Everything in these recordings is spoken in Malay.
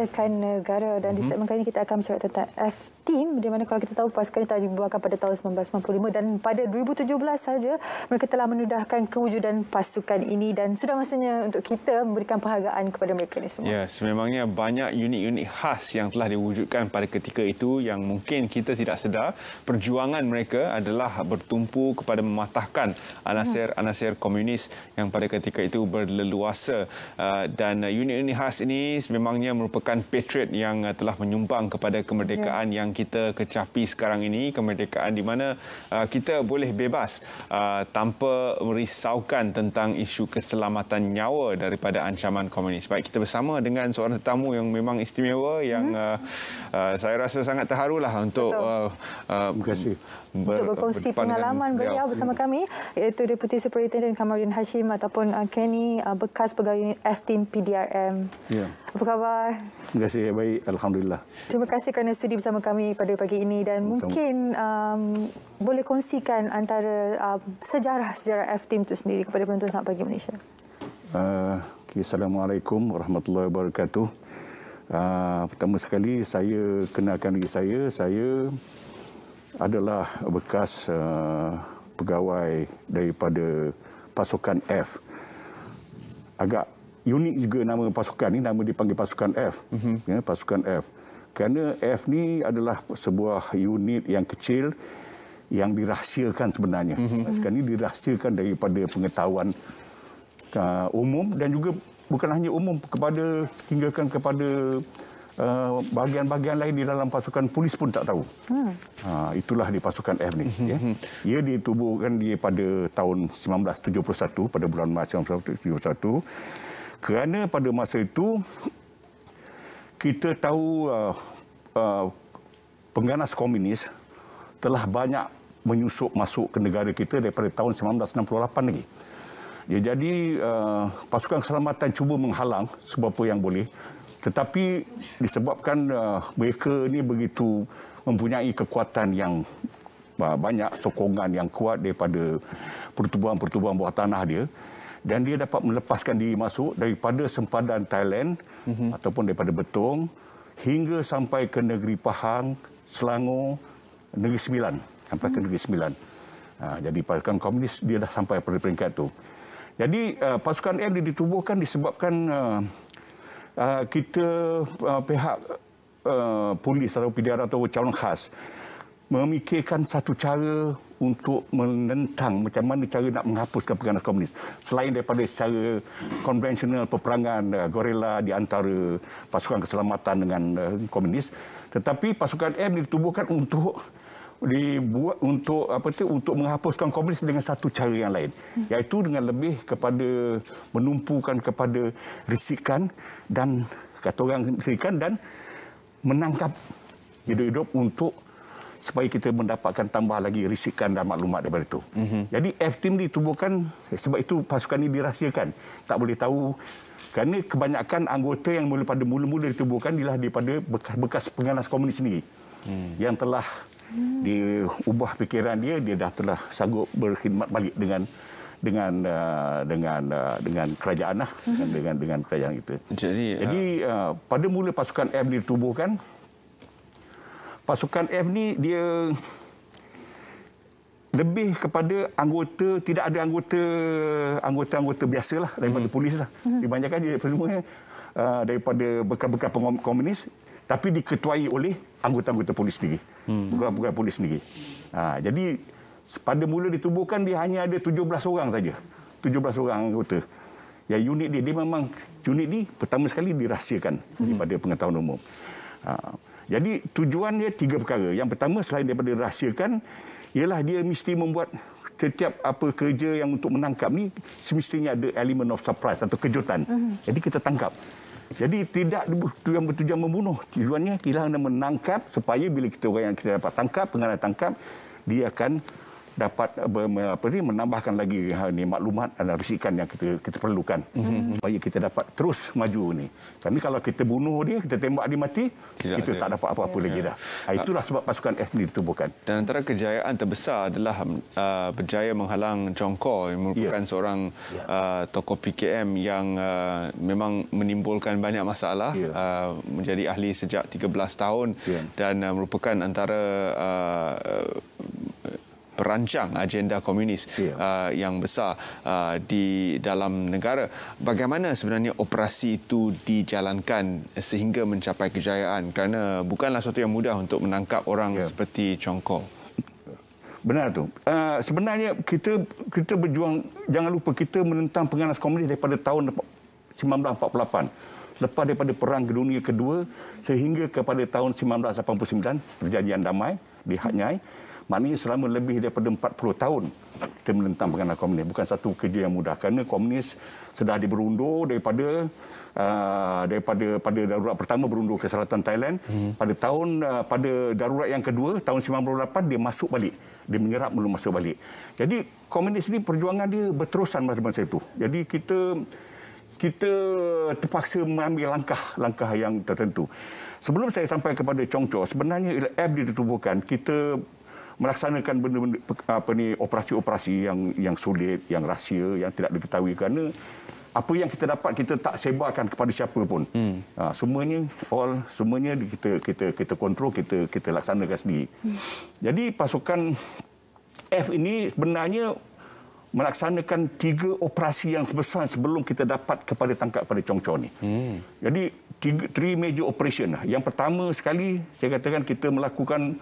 ceritakan negara dan mhm. di segmen kali ini kita akan bercakap tentang F Team di mana kalau kita tahu pasukan ini telah dibuarkan pada tahun 1995 dan pada 2017 saja mereka telah menudahkan kewujudan pasukan ini dan sudah masanya untuk kita memberikan penghargaan kepada mereka ini semua. Ya, yes, sememangnya banyak unit-unit khas yang telah diwujudkan pada ketika itu yang mungkin kita tidak sedar perjuangan mereka adalah bertumpu kepada mematahkan anasir-anasir hmm. komunis yang pada ketika itu berleluasa uh, dan uh, unit-unit khas ini sememangnya merupakan merupakan patriot yang uh, telah menyumbang kepada kemerdekaan yeah. yang kita kecapi sekarang ini, kemerdekaan di mana uh, kita boleh bebas uh, tanpa merisaukan tentang isu keselamatan nyawa daripada ancaman komunis. Baik, kita bersama dengan seorang tetamu yang memang istimewa -hmm. yang uh, uh, saya rasa sangat terharulah untuk uh, uh, ber untuk berkongsi pengalaman beliau, beliau bersama kami, iaitu Deputi Superintendent Kamarudin Hashim ataupun uh, Kenny, uh, bekas pegawai F-Team PDRM. Yeah. Apa khabar? Terima kasih, baik. Alhamdulillah. Terima kasih kerana sudi bersama kami pada pagi ini dan Sama. mungkin um, boleh kongsikan antara sejarah-sejarah um, uh, F-Team itu sendiri kepada penonton Selamat Pagi Malaysia. Uh, okay. Assalamualaikum warahmatullahi wabarakatuh. Uh, pertama sekali, saya kenalkan diri saya. Saya adalah bekas uh, pegawai daripada pasukan F. Agak unik juga nama pasukan ni nama dipanggil pasukan F mm-hmm. ya pasukan F kerana F ni adalah sebuah unit yang kecil yang dirahsiakan sebenarnya mm-hmm. sekarang ni dirahsiakan daripada pengetahuan uh, umum dan juga bukan hanya umum kepada tinggalkan kepada uh, bahagian-bahagian lain di dalam pasukan polis pun tak tahu. Hmm. Ha, itulah di pasukan F ni. Mm-hmm. Ya. Mhm. Ia ditubuhkan dia pada tahun 1971 pada bulan Mac 1971 kerana pada masa itu kita tahu uh, uh, pengganas komunis telah banyak menyusup masuk ke negara kita daripada tahun 1968 lagi. Ya, jadi uh, pasukan keselamatan cuba menghalang sebapa yang boleh tetapi disebabkan uh, mereka ini begitu mempunyai kekuatan yang uh, banyak sokongan yang kuat daripada pertubuhan-pertubuhan bawah tanah dia dan dia dapat melepaskan diri masuk daripada sempadan Thailand mm-hmm. ataupun daripada Betong hingga sampai ke negeri Pahang, Selangor, Negeri Sembilan sampai mm-hmm. ke mhm. Negeri Sembilan. Ha, jadi pasukan komunis dia dah sampai pada peringkat itu. Jadi uh, pasukan M ditubuhkan disebabkan uh, uh, kita uh, pihak uh, polis atau PDR atau calon khas memikirkan satu cara untuk menentang macam mana cara nak menghapuskan peganas komunis selain daripada secara konvensional peperangan eh, gorila di antara pasukan keselamatan dengan eh, komunis tetapi pasukan M ditubuhkan untuk dibuat untuk apa tu untuk menghapuskan komunis dengan satu cara yang lain iaitu dengan lebih kepada menumpukan kepada risikan dan kata orang risikan dan menangkap hidup-hidup untuk supaya kita mendapatkan tambah lagi risikan dan maklumat daripada itu. Mm-hmm. Jadi F team ditubuhkan eh, sebab itu pasukan ini dirahsiakan. Tak boleh tahu kerana kebanyakan anggota yang mula pada mula-mula ditubuhkan ialah daripada bekas-bekas pengganas komunis sendiri. Mm. Yang telah hmm. diubah fikiran dia dia dah telah sanggup berkhidmat balik dengan dengan eh, dengan eh, dengan kerajaan lah. hmm. dengan dengan kerajaan itu. Jadi, Jadi uh, pada mula pasukan F ditubuhkan pasukan F ni dia lebih kepada anggota tidak ada anggota anggota-anggota biasalah daripada hmm. polis lah. Hmm. Dibanyakan dia semua uh, daripada bekas-bekas komunis tapi diketuai oleh anggota-anggota polis sendiri. Hmm. Bukan-bukan polis sendiri. Ha, jadi pada mula ditubuhkan dia hanya ada 17 orang saja. 17 orang anggota. Ya unit dia, dia memang unit ni pertama sekali dirahsiakan hmm. daripada pengetahuan umum. Ha, jadi tujuan dia tiga perkara. Yang pertama selain daripada rahsiakan, ialah dia mesti membuat setiap apa kerja yang untuk menangkap ni semestinya ada element of surprise atau kejutan. Mm-hmm. Jadi kita tangkap. Jadi tidak tujuan bertujuan membunuh. Tujuannya ialah menangkap supaya bila kita orang yang kita dapat tangkap, pengarah tangkap, dia akan dapat eh, apa ni menambahkan lagi hal ni maklumat dan risikan yang kita kita perlukan mhm. supaya mm-hmm. kita dapat terus maju ni. Kami kalau kita bunuh dia, kita tembak dia mati, Tidak kita ada. tak dapat apa-apa yeah. lagi dah. Ah, itulah sebab pasukan F ni ditubuhkan. Dan antara kejayaan terbesar adalah uh, berjaya menghalang Jongko ya. ya. ah, yang merupakan yeah. seorang yeah. Uh, tokoh PKM yang uh, memang menimbulkan banyak masalah yeah. Ya. uh, menjadi ahli sejak 13 tahun yeah. dan uh, merupakan antara uh, perancang agenda komunis yeah. uh, yang besar uh, di dalam negara. Bagaimana sebenarnya operasi itu dijalankan sehingga mencapai kejayaan? Kerana bukanlah sesuatu yang mudah untuk menangkap orang yeah. seperti Chong Kong. Benar tu. Uh, sebenarnya kita kita berjuang. Jangan lupa kita menentang penganas komunis daripada tahun 1948. Lepas daripada Perang Dunia Kedua sehingga kepada tahun 1989 perjanjian damai di Hanyai. Maknanya selama lebih daripada 40 tahun kita menentang perkenalan komunis. Bukan satu kerja yang mudah. Kerana komunis sudah diberundur daripada uh, daripada pada darurat pertama berundur ke selatan Thailand. Hmm. Pada tahun uh, pada darurat yang kedua, tahun 98, dia masuk balik. Dia menyerap belum masuk balik. Jadi komunis ini perjuangan dia berterusan masa-masa itu. Jadi kita kita terpaksa mengambil langkah-langkah yang tertentu. Sebelum saya sampai kepada Chong Chow, sebenarnya F ditubuhkan, kita melaksanakan benda-benda apa ni operasi-operasi yang yang sulit, yang rahsia, yang tidak diketahui kerana apa yang kita dapat kita tak sebarkan kepada siapa pun. Hmm. Ha, semuanya all semuanya kita kita kita kontrol, kita kita laksanakan sendiri. Hmm. Jadi pasukan F ini sebenarnya melaksanakan tiga operasi yang besar sebelum kita dapat kepada tangkap pada Chong Chong ni. Hmm. Jadi tiga, three major operation lah. Yang pertama sekali saya katakan kita melakukan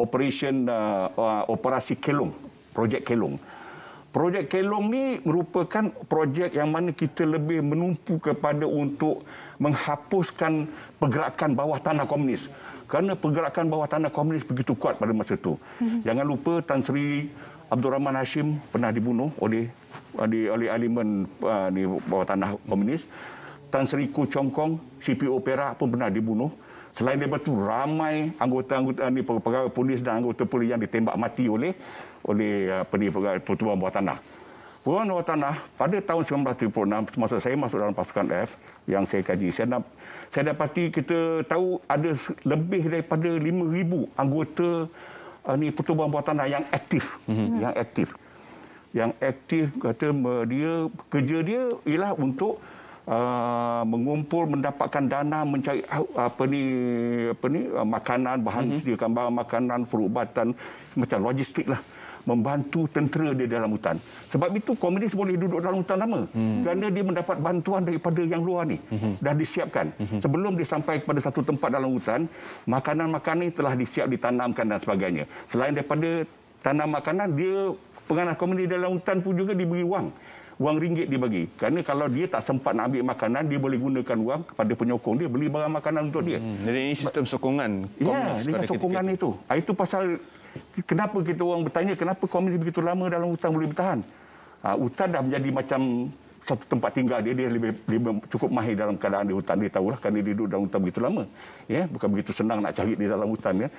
operation uh, uh, operasi Kelong, projek Kelong. Projek Kelong ni merupakan projek yang mana kita lebih menumpu kepada untuk menghapuskan pergerakan bawah tanah komunis. Kerana pergerakan bawah tanah komunis begitu kuat pada masa itu. hmm Jangan lupa Tan Sri Abdul Rahman Hashim pernah dibunuh oleh oleh, oleh elemen uh, bawah tanah komunis. Tan Sri Ku Chong Kong, CPO Perak pun pernah dibunuh. Selain daripada itu, ramai anggota-anggota ini, perkara polis dan anggota polis yang ditembak mati oleh oleh apa uh, ni, Pertubuhan Bawah Tanah. Pertubuhan Bawah Tanah, pada tahun 1976, semasa saya masuk dalam pasukan F yang saya kaji, saya, saya dapati kita tahu ada lebih daripada 5,000 anggota ini uh, ni Pertubuhan Bawah Tanah yang aktif. Mm-hmm. Yang aktif. Yang aktif kata dia, kerja dia ialah untuk Uh, mengumpul mendapatkan dana mencari uh, apa ni apa ni uh, makanan bahan mhm. sediakan barang makanan perubatan macam logistik lah membantu tentera dia dalam hutan. Sebab itu komunis boleh duduk dalam hutan lama hmm. kerana dia mendapat bantuan daripada yang luar ni. Hmm. Dah disiapkan. Hmm. Sebelum dia sampai kepada satu tempat dalam hutan, makanan-makanan ini telah disiap ditanamkan dan sebagainya. Selain daripada tanam makanan, dia pengarah komunis dalam hutan pun juga diberi wang wang ringgit dia bagi. Kerana kalau dia tak sempat nak ambil makanan, dia boleh gunakan wang kepada penyokong dia beli barang makanan untuk dia. Hmm. Jadi ini sistem sokongan. Ya, dengan sokongan itu. Ah, itu pasal kenapa kita orang bertanya, kenapa komuniti begitu lama dalam hutan boleh bertahan? Uh, hutan dah menjadi macam satu tempat tinggal dia dia lebih, lebih cukup mahir dalam keadaan di hutan dia tahulah kerana dia duduk dalam hutan begitu lama ya bukan begitu senang nak cari di dalam hutan ya yeah?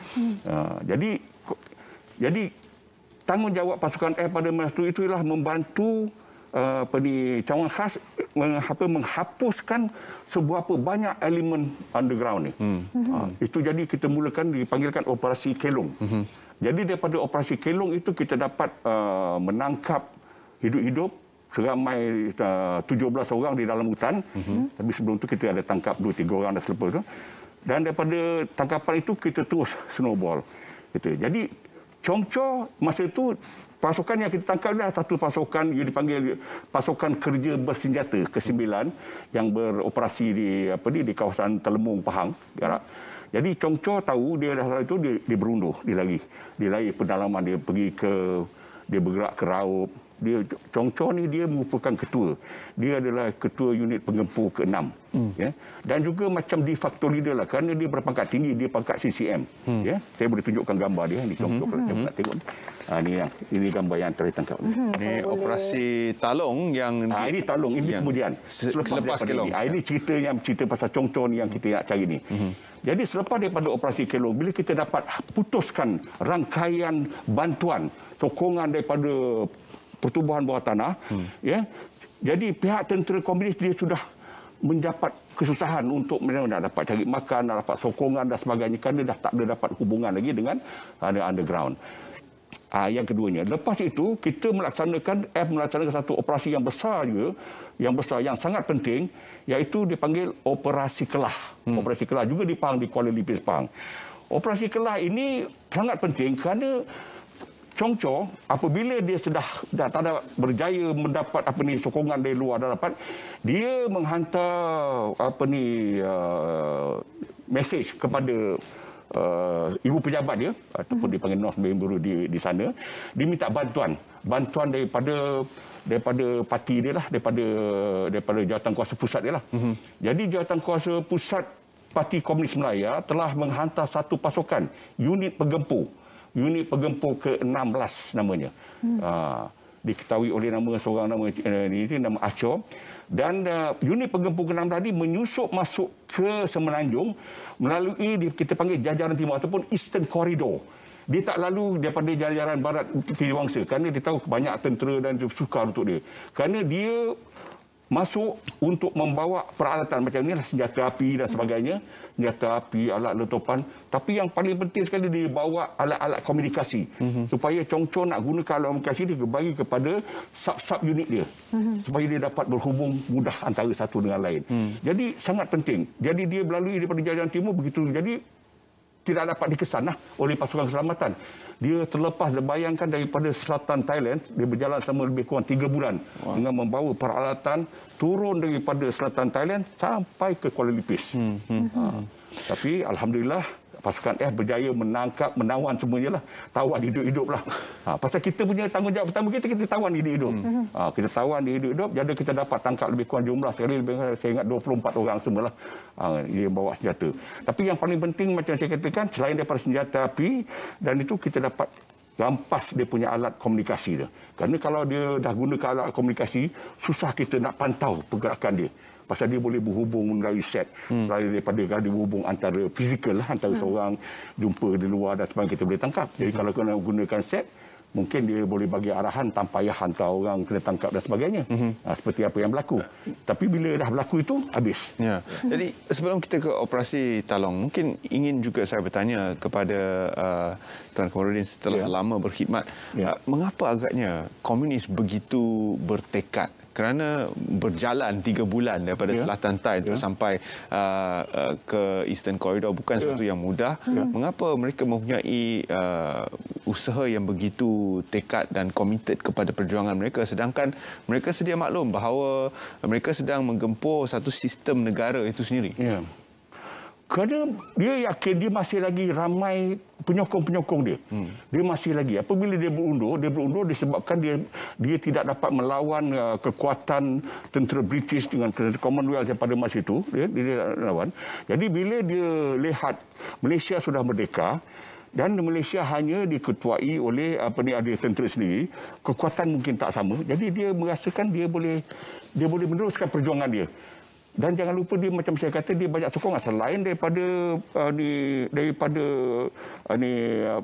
Hmm. jadi jadi tanggungjawab pasukan F pada masa itu itulah membantu Eh, apa ni cawangan khas apa menghapuskan sebuah apa banyak elemen underground ni. Hmm. Ha, itu jadi kita mulakan dipanggilkan operasi Kelong. Hmm. Jadi daripada operasi Kelong itu kita dapat uh, menangkap hidup-hidup seramai eh, uh, 17 orang di dalam hutan. Hmm. Tapi sebelum itu kita ada tangkap 2 3 orang dan selepas itu. Dan daripada tangkapan itu kita terus snowball. Gitu. Jadi Chongcho masa itu pasukan yang kita tangkap adalah satu pasukan yang dipanggil pasukan kerja bersenjata ke-9 yang beroperasi di apa ni di kawasan Telemung Pahang Jadi Chongcho tahu dia dah itu dia, dia berunduh dia lari. Dia lari pedalaman dia pergi ke dia bergerak ke Raub dia Chong Chong ni dia merupakan ketua. Dia adalah ketua unit pengempur ke-6. Hmm. Ya. Dan juga macam di facto dia. lah kerana dia berpangkat tinggi, dia pangkat CCM. Hmm. Ya. Saya boleh tunjukkan gambar dia ni Chong Chong. Hmm. kalau nak hmm. tengok. Ha, ini, yang, ini gambar yang tertangkap. Hmm. Ini operasi talong yang... Ha, ini talong ini kemudian. Selepas, kelong. Ini. Ha, ini cerita yang cerita pasal Chong Chong yang kita nak cari ni. Hmm. Jadi selepas daripada operasi Kelong, bila kita dapat putuskan rangkaian bantuan, sokongan daripada pertubuhan bawah tanah. Hmm. Ya. Jadi pihak tentera komunis dia sudah mendapat kesusahan untuk mereka dapat cari makan, nak dapat sokongan dan sebagainya kerana dah tak ada dapat hubungan lagi dengan ada underground. Ah yang keduanya, lepas itu kita melaksanakan F eh, melaksanakan satu operasi yang besar juga, yang besar yang sangat penting yaitu dipanggil operasi kelah. Hmm. Operasi kelah juga dipanggil di Kuala Lumpur Pang. Operasi kelah ini sangat penting kerana congcor apabila dia sudah dah tak ada berjaya mendapat apa ni sokongan dari luar dah dapat dia menghantar apa ni uh, mesej kepada uh, ibu pejabat dia ataupun hmm. dipanggil North Member di di sana dia minta bantuan bantuan daripada daripada parti dia lah daripada daripada jawatan kuasa pusat dia lah hmm. jadi jawatan kuasa pusat Parti Komunis Melayu telah menghantar satu pasukan unit pegempur unit pegempur ke-16 namanya. Hmm. Aa, ah, diketahui oleh nama seorang nama eh, ini, ini nama Aco dan uh, unit pegempur ke-6 tadi menyusup masuk ke Semenanjung melalui kita panggil jajaran timur ataupun Eastern Corridor. Dia tak lalu daripada jajaran barat Tiliwangsa kerana dia tahu banyak tentera dan sukar untuk dia. Kerana dia masuk untuk membawa peralatan macam inilah senjata api dan sebagainya senjata api alat letupan tapi yang paling penting sekali dia bawa alat-alat komunikasi mm-hmm. supaya congcong nak guna alat komunikasi dia bagi kepada sub-sub unit dia mm-hmm. supaya dia dapat berhubung mudah antara satu dengan lain mm. jadi sangat penting jadi dia melalui daripada jalan timur begitu jadi tidak dapat dikesan lah oleh pasukan keselamatan. Dia terlepas bayangkan daripada selatan Thailand, dia berjalan selama lebih kurang tiga bulan wow. dengan membawa peralatan turun daripada selatan Thailand sampai ke Kuala Lipis. Hmm, hmm, ha. Hmm. Tapi Alhamdulillah pasukan F eh, berjaya menangkap, menawan semuanya lah. Tawan hidup-hidup lah. Ha, pasal kita punya tanggungjawab pertama kita, kita tawan hidup-hidup. Hmm. Ha, kita tawan hidup-hidup, jadi kita dapat tangkap lebih kurang jumlah sekali, lebih kurang, saya ingat 24 orang semua lah. Ha, dia bawa senjata. Tapi yang paling penting macam saya katakan, selain daripada senjata api, dan itu kita dapat rampas dia punya alat komunikasi dia. Kerana kalau dia dah gunakan alat komunikasi, susah kita nak pantau pergerakan dia pasal dia boleh berhubung melalui set hmm. lari daripada kan, dia berhubung antara fizikal lah antara hmm. seorang jumpa di luar dan sebagainya kita boleh tangkap jadi hmm. kalau kena gunakan set mungkin dia boleh bagi arahan tanpa payah hantar orang kena tangkap dan sebagainya mm-hmm. seperti apa yang berlaku tapi bila dah berlaku itu habis ya jadi sebelum kita ke operasi talong mungkin ingin juga saya bertanya kepada uh, tuan Komarudin setelah ya. lama berkhidmat ya. uh, mengapa agaknya komunis begitu bertekad kerana berjalan tiga bulan daripada yeah. selatan Thai yeah. sampai uh, uh, ke Eastern Corridor bukan yeah. sesuatu yang mudah. Yeah. Hmm. Mengapa mereka mempunyai uh, usaha yang begitu tekad dan komited kepada perjuangan mereka sedangkan mereka sedia maklum bahawa mereka sedang menggempur satu sistem negara itu sendiri. Yeah kerana dia yakin dia masih lagi ramai penyokong-penyokong dia. Hmm. Dia masih lagi. Apabila dia berundur, dia berundur disebabkan dia dia tidak dapat melawan uh, kekuatan tentera British dengan Commonwealth yang pada masa itu. Dia, dia, dia lawan. Jadi bila dia lihat Malaysia sudah merdeka dan Malaysia hanya diketuai oleh uh, apa ni ada tentera sendiri, kekuatan mungkin tak sama. Jadi dia merasakan dia boleh dia boleh meneruskan perjuangan dia dan jangan lupa dia macam saya kata dia banyak sokongan selain daripada uh, ni daripada uh, ni uh,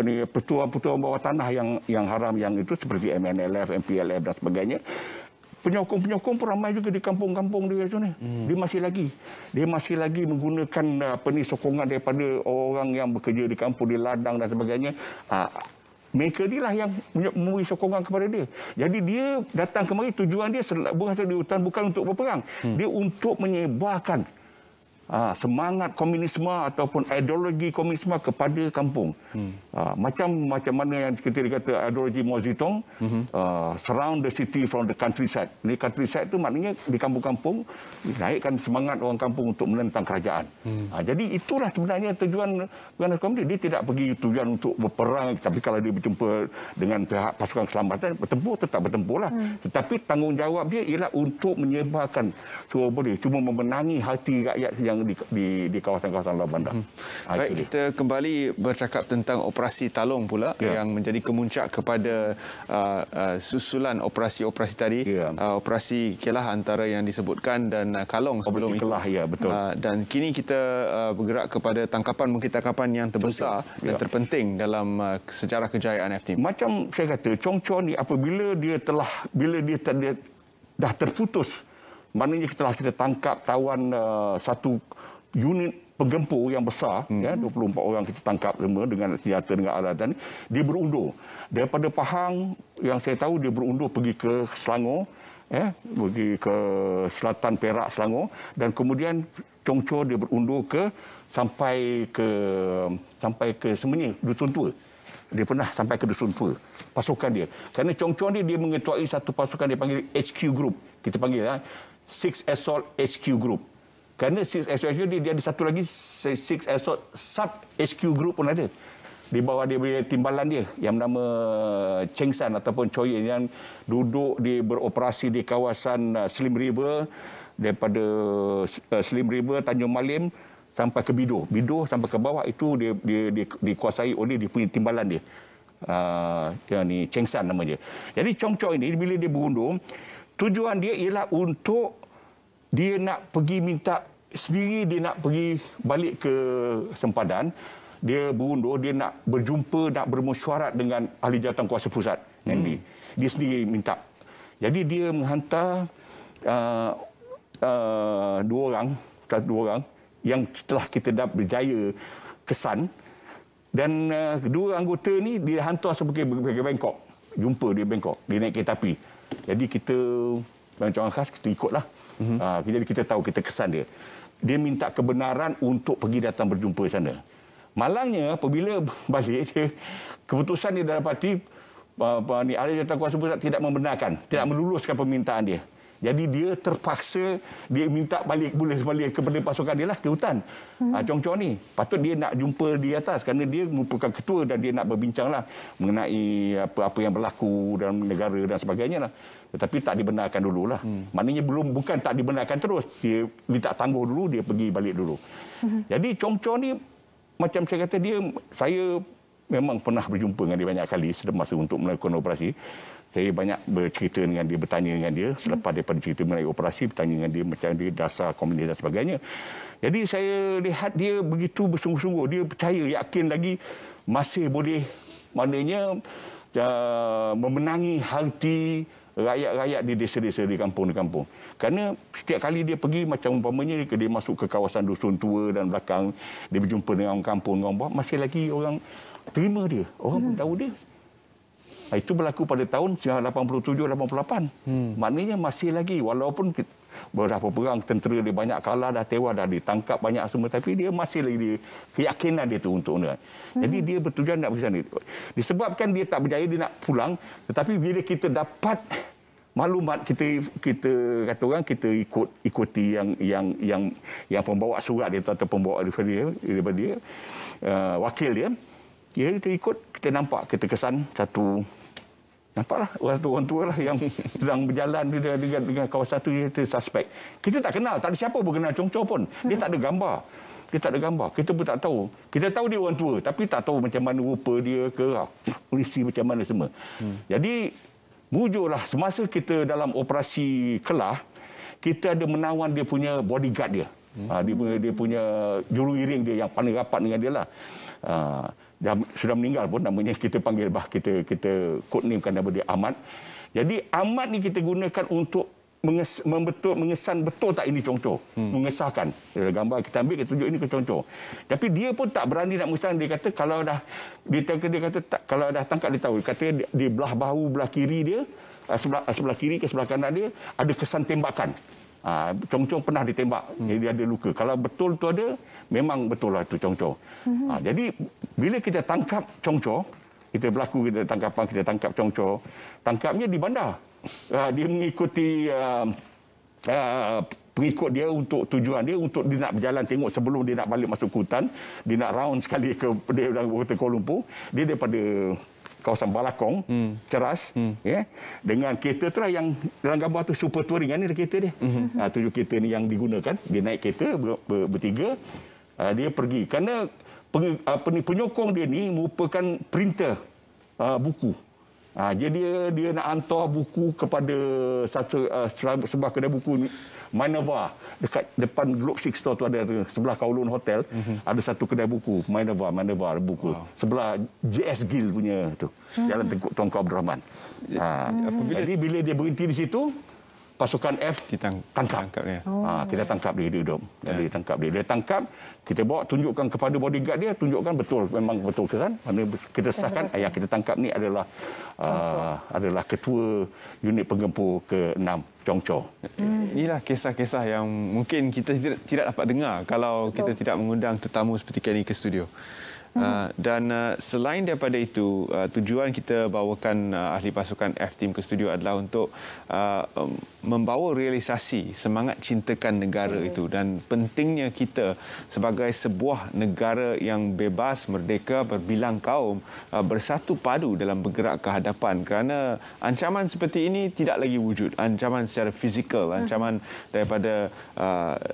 ni petua-petua bawah tanah yang yang haram yang itu seperti MNLF, MPLF dan sebagainya. Penyokong-penyokong pun ramai juga di kampung-kampung dia tu ni. Hmm. Dia masih lagi. Dia masih lagi menggunakan uh, apa ni sokongan daripada orang yang bekerja di kampung di ladang dan sebagainya. Uh, mereka ni lah yang memberi sokongan kepada dia. Jadi dia datang kemari tujuan dia bukan di hutan bukan untuk berperang. Hmm. Dia untuk menyebarkan uh, semangat komunisme ataupun ideologi komunisme kepada kampung. Hmm. Uh, macam macam mana yang kita kata ideologi Mao Zedong hmm. uh, surround the city from the countryside. Ini countryside itu maknanya di kampung-kampung naikkan semangat orang kampung untuk menentang kerajaan. Hmm. Uh, jadi itulah sebenarnya tujuan Ganas Komunis. Dia tidak pergi tujuan untuk berperang tapi kalau dia berjumpa dengan pihak pasukan keselamatan bertempur tetap bertempurlah. Hmm. Tetapi tanggungjawab dia ialah untuk menyebarkan semua boleh cuma memenangi hati rakyat yang di, di, di kawasan-kawasan luar bandar. Hmm. Baik, kita kembali bercakap tentang operasi talong pula ya. yang menjadi kemuncak kepada uh, uh, susulan operasi-operasi tadi. Ya. Uh, operasi Kelah antara yang disebutkan dan uh, Kalong sebelum operasi Kelah, ya betul. Uh, dan kini kita uh, bergerak kepada tangkapan mungkin tangkapan yang terbesar ya. dan terpenting dalam uh, sejarah kejayaan FTM. Macam saya kata, Chong Chong ni apabila dia telah bila dia, dia dah terputus maknanya kita telah kita tangkap tawan uh, satu unit penggempur yang besar hmm. ya 24 orang kita tangkap semua dengan senjata dengan alat dan dia berundur daripada Pahang yang saya tahu dia berundur pergi ke Selangor ya pergi ke selatan Perak Selangor dan kemudian congcor dia berundur ke sampai ke sampai ke Semenyi Dusun Tua dia pernah sampai ke Dusun Tua pasukan dia kerana congcor ni dia mengetuai satu pasukan dia panggil HQ group kita panggil ya Six Assault HQ Group. Kerana Six Assault HQ, dia, dia ada satu lagi Six Assault Sub HQ Group pun ada. Di bawah dia punya timbalan dia yang nama Cheng San ataupun Choi yang duduk di beroperasi di kawasan uh, Slim River daripada uh, Slim River Tanjung Malim sampai ke Bido. Bido sampai ke bawah itu dia, dia, dia dikuasai oleh dia punya timbalan dia. Uh, yang ni Cheng San namanya. Jadi Chong Choi ni bila dia berundung tujuan dia ialah untuk dia nak pergi minta sendiri dia nak pergi balik ke sempadan dia berundur dia nak berjumpa nak bermesyuarat dengan ahli jawatan kuasa pusat hmm. MB dia sendiri minta jadi dia menghantar uh, uh, dua orang dua orang yang telah kita dah berjaya kesan dan uh, ah, dua anggota ni dia hantar sampai ke Bangkok jumpa dia Bangkok dia naik kereta api jadi kita rancangan khas kita ikutlah. Mm-hmm. Uh, jadi kita tahu kita kesan dia. Dia minta kebenaran untuk pergi datang berjumpa sana. Malangnya apabila balik dia keputusan dia dapati uh, ni ahli jawatan kuasa pusat tidak membenarkan, tidak mhm. meluluskan permintaan dia. Jadi dia terpaksa dia minta balik boleh balik kepada pasukan dia lah ke hutan. Hmm. Ah, Cong-cong ni. Patut dia nak jumpa di atas kerana dia merupakan ketua dan dia nak berbincang lah mengenai apa-apa yang berlaku dalam negara dan sebagainya lah. Tetapi tak dibenarkan dulu lah. Hmm. Maknanya belum, bukan tak dibenarkan terus. Dia minta tangguh dulu, dia pergi balik dulu. Hmm. Jadi Cong-cong ni macam saya kata dia, saya memang pernah berjumpa dengan dia banyak kali selepas untuk melakukan operasi saya banyak bercerita dengan dia, bertanya dengan dia selepas hmm. daripada cerita mengenai operasi, bertanya dengan dia macam dia dasar komuniti dan sebagainya. Jadi saya lihat dia begitu bersungguh-sungguh, dia percaya, yakin lagi masih boleh maknanya uh, memenangi hati rakyat-rakyat di desa-desa di kampung kampung. Kerana setiap kali dia pergi macam umpamanya dia, masuk ke kawasan dusun tua dan belakang dia berjumpa dengan orang kampung orang buat masih lagi orang terima dia. Orang hmm. pun tahu dia. Ah, itu berlaku pada tahun 1987 88 Hmm. Maknanya masih lagi walaupun berapa perang tentera dia banyak kalah dah tewas dah ditangkap banyak semua tapi dia masih lagi dia, keyakinan dia tu untuk dia. Jadi hmm. dia bertujuan nak pergi sana. Disebabkan dia tak berjaya dia nak pulang tetapi bila kita dapat maklumat kita kita kata orang kita ikut ikuti yang yang yang yang pembawa surat dia atau pembawa referee daripada dia uh, wakil dia dia ya, kita ikut kita nampak kita kesan satu Nampaklah orang tua, orang tua lah yang sedang berjalan dengan, dengan, dengan kawasan itu, dia itu suspek. Kita tak kenal, tak ada siapa pun kenal Chong Chow pun. Dia tak ada gambar. Kita tak ada gambar. Kita pun tak tahu. Kita tahu dia orang tua, tapi tak tahu macam mana rupa dia ke, ah, polisi macam mana semua. Hmm. Jadi, mujurlah semasa kita dalam operasi Kelah, kita ada menawan dia punya bodyguard dia. Hmm. Ah, dia, punya, punya juru iring dia yang paling rapat dengan dia lah. Ha, dah sudah meninggal pun namanya kita panggil bah kita kita code name kan nama dia Ahmad. Jadi Ahmad ni kita gunakan untuk menges, membetul mengesan betul tak ini contoh hmm. mengesahkan dia gambar kita ambil kita tunjuk ini ke contoh tapi dia pun tak berani nak mengesahkan dia kata kalau dah dia, dia kata tak, kalau dah tangkap dia tahu dia kata di, di belah bahu belah kiri dia ah, sebelah ah, sebelah kiri ke sebelah kanan dia ada kesan tembakan Ha, congcong pernah ditembak, hmm. dia ada luka. Kalau betul tu ada, memang betul lah tu congcong. Hmm. Ha, jadi bila kita tangkap congcong, kita berlaku kita tangkapan kita tangkap congcong, tangkapnya di bandar. Ha, dia mengikuti uh, uh, pengikut dia untuk tujuan dia untuk dia nak berjalan tengok sebelum dia nak balik masuk hutan, dia nak round sekali ke dia dalam Kuala Lumpur, dia daripada kawasan Balakong, hmm. Ceras, hmm. ya, dengan kereta itulah yang dalam gambar tu super touring kan ni ada kereta dia. Hmm. Ha, tujuh kereta ni yang digunakan, dia naik kereta ber, ber, bertiga ha, dia pergi kerana pen, ha, penyokong dia ni merupakan printer uh, buku. Ha, dia dia dia nak hantar buku kepada satu uh, ah, sebuah kedai buku ni Minerva dekat depan Globe Six Store tu ada sebelah Kowloon Hotel mm-hmm. ada satu kedai buku Minerva Minerva buku wow. sebelah JS Gill punya tu mm-hmm. jalan tengok Tongkau Abdul Rahman. Ha. Mm-hmm. Jadi bila dia berhenti di situ pasukan F ditangkap. Ditang oh. ha, kita tangkap dia hidup-hidup. Yeah. Dia ditangkap ya. dia. Dia tangkap, kita bawa tunjukkan kepada bodyguard dia, tunjukkan betul, memang betul ke kan? Kita sahkan ayah kita tangkap ni adalah uh, adalah ketua unit penggempur ke-6. Congco. Hmm. Inilah kisah-kisah yang mungkin kita tidak, tidak dapat dengar kalau kita tidak mengundang tetamu seperti ini ke studio. Uh, dan uh, selain daripada itu uh, tujuan kita bawakan uh, ahli pasukan F team ke studio adalah untuk um, membawa realisasi semangat cintakan negara hmm. itu dan pentingnya kita sebagai sebuah negara yang bebas merdeka berbilang kaum bersatu padu dalam bergerak ke hadapan kerana ancaman seperti ini tidak lagi wujud ancaman secara fizikal hmm. ancaman daripada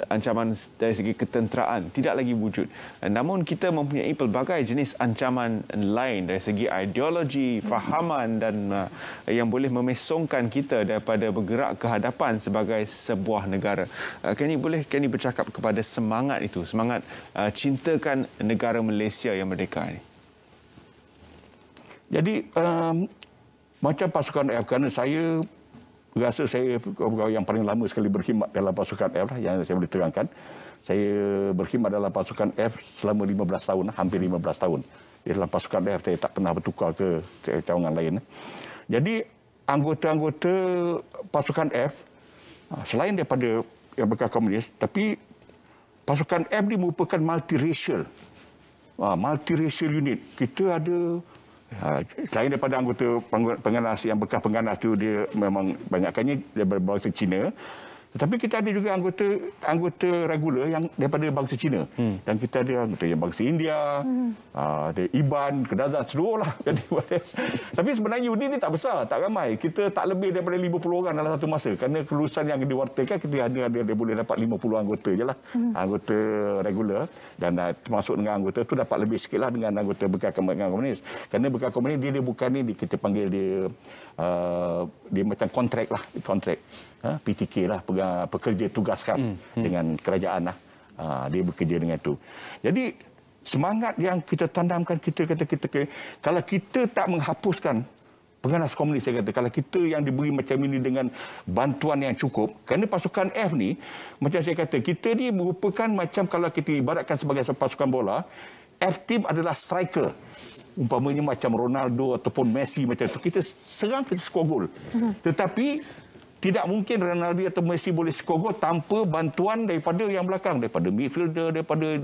ancaman dari segi ketenteraan tidak lagi wujud namun kita mempunyai pelbagai pelbagai jenis ancaman lain dari segi ideologi, fahaman dan uh, yang boleh memesongkan kita daripada bergerak ke hadapan sebagai sebuah negara. Uh, Kenny boleh Kenny bercakap kepada semangat itu, semangat uh, cintakan negara Malaysia yang merdeka ini. Jadi um, macam pasukan F saya rasa saya yang paling lama sekali berkhidmat dalam pasukan F lah, yang saya boleh terangkan saya berkhidmat dalam pasukan F selama 15 tahun, hampir 15 tahun. Di dalam pasukan F saya tak pernah bertukar ke cawangan lain. Jadi anggota-anggota pasukan F ah, selain daripada yang bekas komunis, tapi pasukan F ni merupakan multiracial. Ah, multiracial unit. Kita ada ah, selain daripada anggota penganas yang bekas penganas tu dia memang banyakkannya daripada bangsa Cina. Tetapi kita ada juga anggota anggota regular yang daripada bangsa Cina. Hmm. Dan kita ada anggota yang bangsa India, hmm. Ah, ada Iban, Kedazah, seluruh lah. Tapi sebenarnya unit ini tak besar, tak ramai. Kita tak lebih daripada 50 orang dalam satu masa. Kerana kelulusan yang diwartakan, kita hanya ada, ada, boleh dapat 50 anggota je lah. Hmm. Anggota regular. Dan uh, termasuk dengan anggota tu dapat lebih sikit lah dengan anggota bekas kemenangan komunis. Kerana bekas komunis, dia, dia bukan ni, kita panggil dia Uh, dia macam kontrak lah, kontrak ha? uh, PTK lah, pekerja tugas khas hmm. hmm. dengan kerajaan lah. Uh, dia bekerja dengan itu. Jadi semangat yang kita tanamkan kita kata kita kalau kita tak menghapuskan Pengganas komunis saya kata kalau kita yang diberi macam ini dengan bantuan yang cukup kerana pasukan F ni macam saya kata kita ni merupakan macam kalau kita ibaratkan sebagai pasukan bola F team adalah striker umpamanya macam Ronaldo ataupun Messi macam tu Kita serang, kita skor gol. Mhm. Tetapi tidak mungkin Ronaldo atau Messi boleh skor gol tanpa bantuan daripada yang belakang. Daripada midfielder, daripada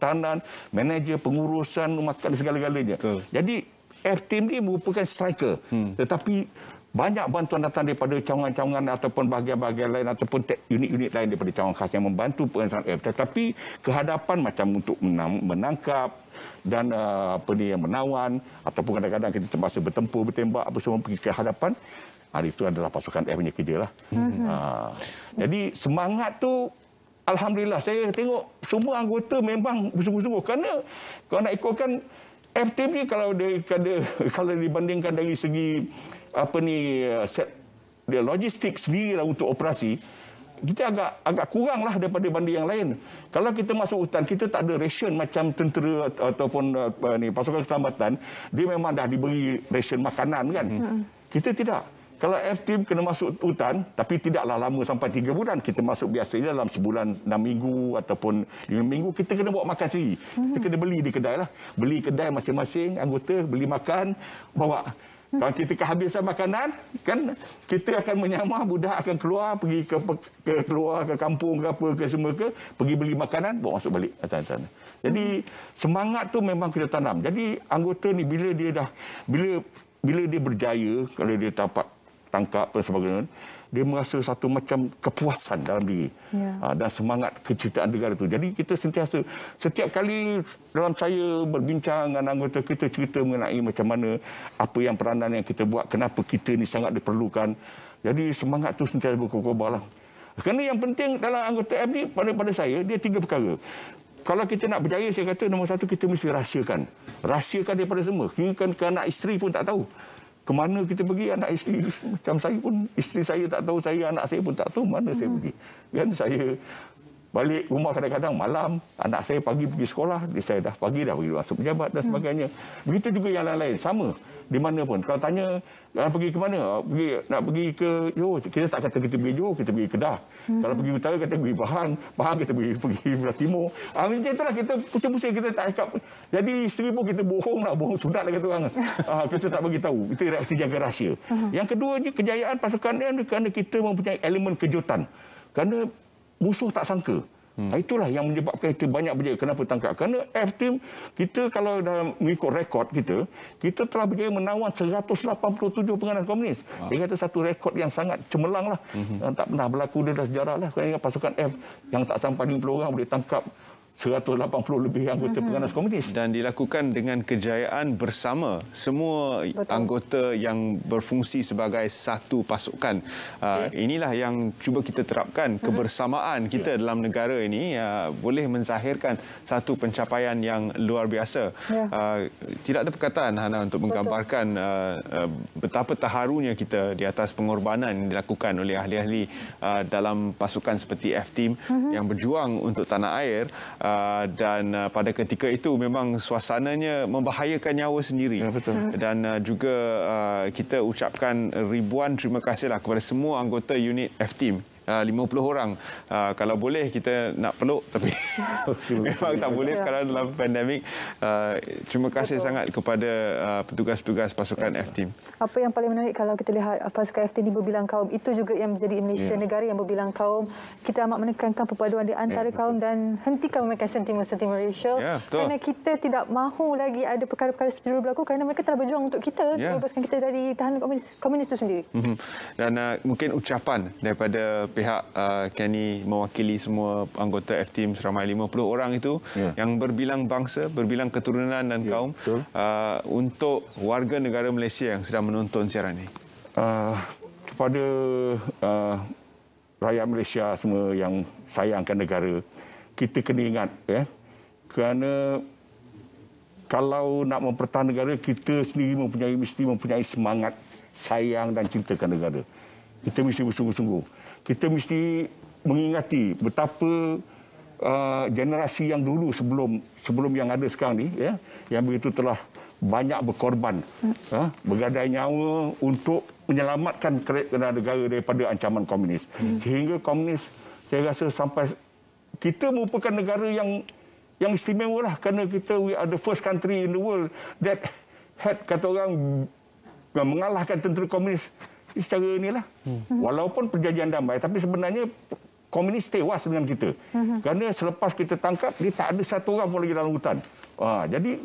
tahanan, manager, pengurusan, makan segala-galanya. Jadi F-team ni merupakan striker. Hmm. Tetapi banyak bantuan datang daripada cawangan-cawangan ataupun bahagian-bahagian lain ataupun unit-unit lain daripada cawangan khas yang membantu pengesahan F. Tetapi kehadapan macam untuk menangkap dan eh, apa ni yang menawan ataupun kadang-kadang kita terpaksa bertempur, bertembak apa semua pergi ke Hari itu adalah pasukan F punya kerja lah. Mm-hmm. Ah. Jadi semangat tu Alhamdulillah saya tengok semua anggota memang bersungguh-sungguh kerana kalau nak ikutkan FTP kalau dia, kalau dibandingkan dari segi apa ni set dia logistik sendiri lah untuk operasi kita agak agak kurang lah daripada banda yang lain. Kalau kita masuk hutan, kita tak ada ration macam tentera ataupun eh, apa ni pasukan keselamatan, dia memang dah diberi ration makanan kan. Hmm. hmm. Kita tidak. Kalau F team kena masuk hutan, tapi tidaklah lama sampai tiga bulan. Kita masuk biasa biasanya dalam sebulan, enam minggu ataupun lima minggu. Kita kena bawa makan sendiri. Kita hmm. kena beli di kedai lah. Beli kedai masing-masing, anggota, beli makan, bawa. Kalau kita kehabisan makanan, kan kita akan menyamah budak akan keluar pergi ke, ke keluar ke kampung ke apa ke semua ke, pergi beli makanan, bawa masuk balik atas sana. Jadi semangat tu memang kita tanam. Jadi anggota ni bila dia dah bila bila dia berjaya kalau dia dapat tangkap dan sebagainya, dia merasa satu macam kepuasan dalam diri ya. Ah, dan semangat kecintaan negara itu. Jadi kita sentiasa setiap kali dalam saya berbincang dengan anggota kita cerita mengenai macam mana apa yang peranan yang kita buat, kenapa kita ini sangat diperlukan. Jadi semangat tu sentiasa berkobar-kobarlah. Kerana yang penting dalam anggota FD pada pada saya dia tiga perkara. Kalau kita nak berjaya saya kata nombor satu kita mesti rahsiakan. Rahsiakan daripada semua. Kan, kan anak isteri pun tak tahu ke mana kita pergi anak isteri macam saya pun isteri saya tak tahu saya anak saya pun tak tahu mana saya hmm. pergi kan saya balik rumah kadang-kadang malam anak saya pagi pergi sekolah saya dah pagi dah pergi masuk pejabat dan hmm. sebagainya begitu juga yang lain-lain sama di mana pun. Kalau tanya nak ah, pergi ke mana? Ah, pergi, nak pergi ke Johor. Kita tak kata kita pergi Johor, kita pergi Kedah. Hmm. Kalau pergi utara, kata pergi Pahang. Pahang kita pergi, pergi Belah Timur. Ah, macam itulah kita pusing-pusing. Kita tak cakap. Jadi isteri pun kita bohong lah. Bohong sudah lah kata orang. Ah, kita tak bagi tahu. Kita reaksi jaga rahsia. Hmm. Yang kedua ni kejayaan pasukan dia kerana kita mempunyai elemen kejutan. Kerana musuh tak sangka. Hmm. Ah, itulah yang menyebabkan kita banyak berjaya. Kenapa tangkap? Kerana F-Team, kita kalau dah mengikut rekod kita, kita telah berjaya menawan 187 pengadilan komunis. Ha. Dia kata satu rekod yang sangat cemerlang lah. Hmm. Ah, tak pernah berlaku dalam sejarah lah. Kerana pasukan F yang tak sampai 50 orang boleh tangkap 180 lebih anggota mhm. Pengganas Komunis. Dan dilakukan dengan kejayaan bersama semua Betul. anggota yang berfungsi sebagai satu pasukan. Ah, okay. Inilah yang cuba kita terapkan mhm. kebersamaan kita yeah. dalam negara ini ah, boleh menzahirkan satu pencapaian yang luar biasa. Yeah. Ya. Tidak ada perkataan Hana untuk menggambarkan Betul. Ah, betapa taharunya kita di atas pengorbanan yang dilakukan oleh ahli-ahli dalam pasukan seperti F-Team mm -hmm. yang berjuang untuk tanah air. Uh, Ah, dan uh, pada ketika itu memang suasananya membahayakan nyawa sendiri. Ya, betul. Hmm. Dan uh, juga uh, kita ucapkan ribuan terima kasihlah kepada semua anggota unit F-Team 50 ah, orang. Ah, kalau boleh kita nak peluk tapi memang tak boleh sekarang dalam pandemik. Ah, terima kasih Betul. sangat kepada petugas-petugas pasukan ya. F-Team. Apa yang paling menarik kalau kita lihat pasukan F-Team ini berbilang kaum, itu juga yang menjadi Malaysia ya. negara yang berbilang kaum. Kita amat menekankan perpaduan di antara ya. kaum dan hentikan memakai sentimen-sentimen racial. Ya. Kerana kita tidak mahu lagi ada perkara-perkara seperti dulu berlaku kerana mereka telah berjuang untuk kita, ya. untuk lepaskan kita dari tahanan komunis, komunis itu sendiri. Mhm. Dan uh, mungkin ucapan daripada pihak uh, Kenny mewakili semua anggota F-Team seramai 50 orang itu yeah. yang berbilang bangsa, berbilang keturunan dan yeah, kaum uh, untuk warga negara Malaysia yang sedang menonton siaran ini? Uh, kepada uh, rakyat Malaysia semua yang sayangkan negara, kita kena ingat eh, kerana kalau nak mempertahankan negara, kita sendiri mempunyai, mesti mempunyai semangat sayang dan cintakan negara. Kita mesti bersungguh-sungguh kita mesti mengingati betapa uh, generasi yang dulu sebelum sebelum yang ada sekarang ni ya yang begitu telah banyak berkorban ha, bergadai nyawa untuk menyelamatkan kerajaan negara daripada ancaman komunis hmm. sehingga komunis saya rasa sampai kita merupakan negara yang yang istimewa lah kerana kita we are the first country in the world that had kata orang mengalahkan tentera komunis secara inilah. Hmm. Walaupun perjanjian damai tapi sebenarnya komunis tewas dengan kita. Hmm. Kerana selepas kita tangkap dia tak ada satu orang pun lagi dalam hutan. Ha, jadi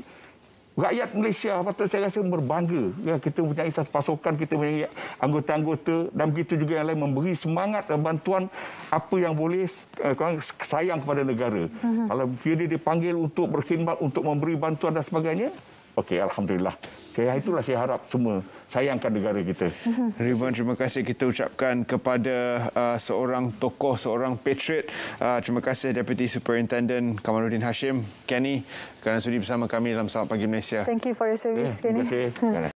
rakyat Malaysia patut saya rasa berbangga ya, kita punya satu pasukan kita punya anggota-anggota dan begitu juga yang lain memberi semangat dan bantuan apa yang boleh eh, sayang kepada negara. Hmm. Kalau dia dipanggil untuk berkhidmat untuk memberi bantuan dan sebagainya Okey, Alhamdulillah. Okay, ya, itulah saya harap semua sayangkan negara kita. Ribuan terima kasih kita ucapkan kepada uh, seorang tokoh, seorang patriot. Uh, terima kasih Deputy Superintendent Kamaluddin Hashim, Kenny, kerana sudi bersama kami dalam Selamat Pagi Malaysia. Thank you for your service, yeah, ya, Kenny. Terima kasih.